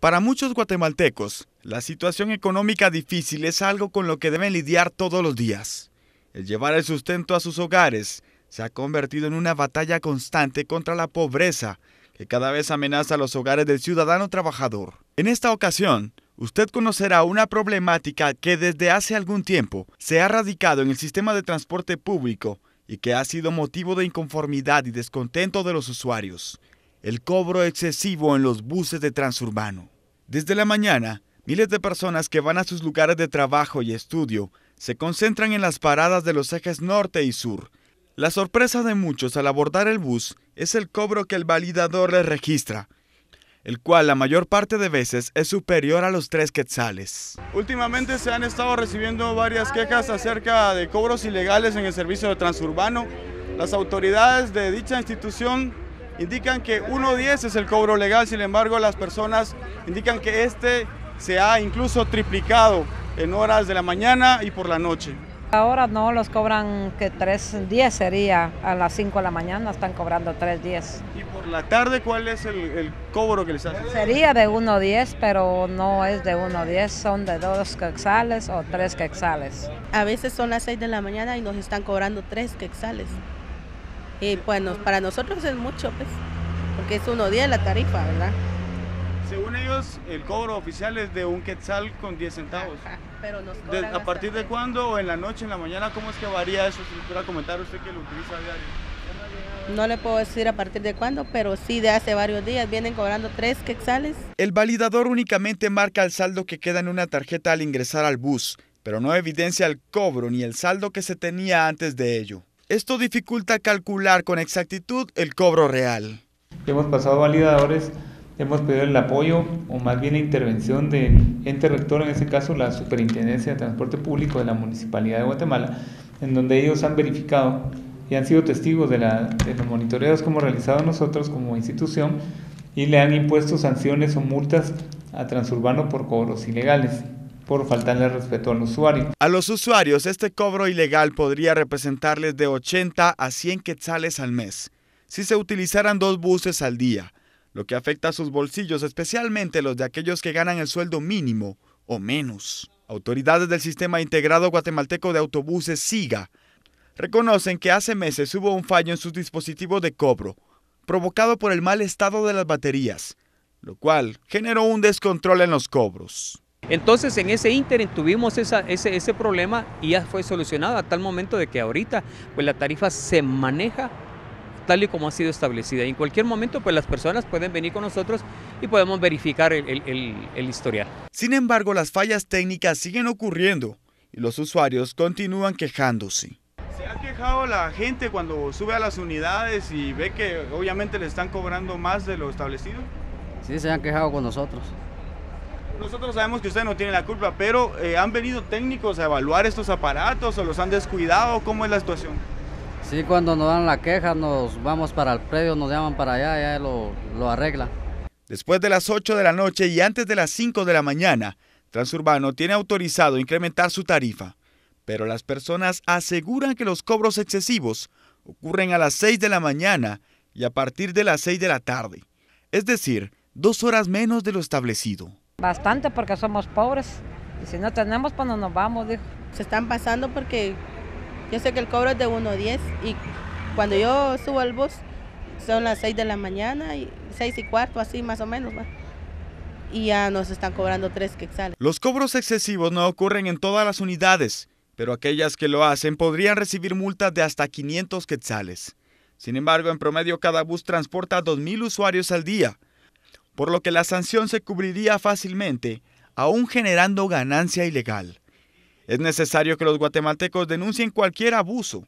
Para muchos guatemaltecos, la situación económica difícil es algo con lo que deben lidiar todos los días. El llevar el sustento a sus hogares se ha convertido en una batalla constante contra la pobreza que cada vez amenaza a los hogares del ciudadano trabajador. En esta ocasión, usted conocerá una problemática que desde hace algún tiempo se ha radicado en el sistema de transporte público y que ha sido motivo de inconformidad y descontento de los usuarios el cobro excesivo en los buses de transurbano. Desde la mañana, miles de personas que van a sus lugares de trabajo y estudio se concentran en las paradas de los ejes norte y sur. La sorpresa de muchos al abordar el bus es el cobro que el validador les registra, el cual la mayor parte de veces es superior a los tres quetzales. Últimamente se han estado recibiendo varias quejas acerca de cobros ilegales en el servicio de transurbano. Las autoridades de dicha institución indican que 1.10 es el cobro legal, sin embargo las personas indican que este se ha incluso triplicado en horas de la mañana y por la noche. Ahora no, los cobran que 3.10 sería, a las 5 de la mañana están cobrando 3.10. ¿Y por la tarde cuál es el, cobro que les hacen? Sería de 1.10, pero no es de 1.10, son de 2 quexales o 3 quexales. A veces son las 6 de la mañana y nos están cobrando 3 quexales. Y bueno, pues, para nosotros es mucho, pues, porque es uno día la tarifa, ¿verdad? Según ellos, el cobro oficial es de un quetzal con 10 centavos. ¿A partir de cuándo o en la noche, en la mañana, cómo es que varía eso? Si pudiera comentar usted que lo utiliza a diario. No le puedo decir a partir de cuándo, pero sí de hace varios días vienen cobrando tres quetzales. El validador únicamente marca el saldo que queda en una tarjeta al ingresar al bus, pero no evidencia el cobro ni el saldo que se tenía antes de ello. Esto dificulta calcular con exactitud el cobro real. Hemos pasado validadores, hemos pedido el apoyo o más bien la intervención de ente rector, en este caso la Superintendencia de Transporte Público de la Municipalidad de Guatemala, en donde ellos han verificado y han sido testigos de, la, de los monitoreos como realizados nosotros como institución y le han impuesto sanciones o multas a Transurbano por cobros ilegales por faltarle respeto al usuario. A los usuarios, este cobro ilegal podría representarles de 80 a 100 quetzales al mes, si se utilizaran dos buses al día, lo que afecta a sus bolsillos, especialmente los de aquellos que ganan el sueldo mínimo o menos. Autoridades del Sistema Integrado Guatemalteco de Autobuses SIGA reconocen que hace meses hubo un fallo en sus dispositivos de cobro, provocado por el mal estado de las baterías, lo cual generó un descontrol en los cobros. Entonces en ese ínterin tuvimos ese, problema y ya fue solucionado a tal momento de que ahorita pues la tarifa se maneja tal y como ha sido establecida. Y en cualquier momento, pues las personas pueden venir con nosotros y podemos verificar el, el, historial. Sin embargo, las fallas técnicas siguen ocurriendo y los usuarios continúan quejándose. Se ha quejado la gente cuando sube a las unidades y ve que obviamente le están cobrando más de lo establecido. Sí, se han quejado con nosotros. Nosotros sabemos que usted no tiene la culpa, pero eh, ¿han venido técnicos a evaluar estos aparatos o los han descuidado? ¿Cómo es la situación? Sí, cuando nos dan la queja nos vamos para el predio, nos llaman para allá, ya lo, lo arregla. Después de las 8 de la noche y antes de las 5 de la mañana, Transurbano tiene autorizado incrementar su tarifa, pero las personas aseguran que los cobros excesivos ocurren a las 6 de la mañana y a partir de las 6 de la tarde, es decir, dos horas menos de lo establecido. Bastante porque somos pobres. Y si no tenemos, pues no nos vamos, dijo. Se están pasando porque yo sé que el cobro es de 1.10 y cuando yo subo al bus son las 6 de la mañana, y 6 y cuarto, así más o menos. Y ya nos están cobrando 3 quetzales. Los cobros excesivos no ocurren en todas las unidades, pero aquellas que lo hacen podrían recibir multas de hasta 500 quetzales. Sin embargo, en promedio cada bus transporta 2.000 usuarios al día por lo que la sanción se cubriría fácilmente, aún generando ganancia ilegal. Es necesario que los guatemaltecos denuncien cualquier abuso.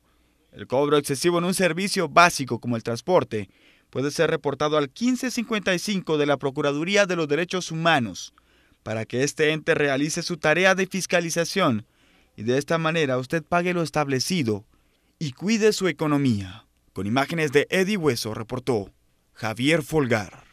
El cobro excesivo en un servicio básico como el transporte puede ser reportado al 1555 de la Procuraduría de los Derechos Humanos para que este ente realice su tarea de fiscalización y de esta manera usted pague lo establecido y cuide su economía. Con imágenes de Eddie Hueso reportó Javier Folgar.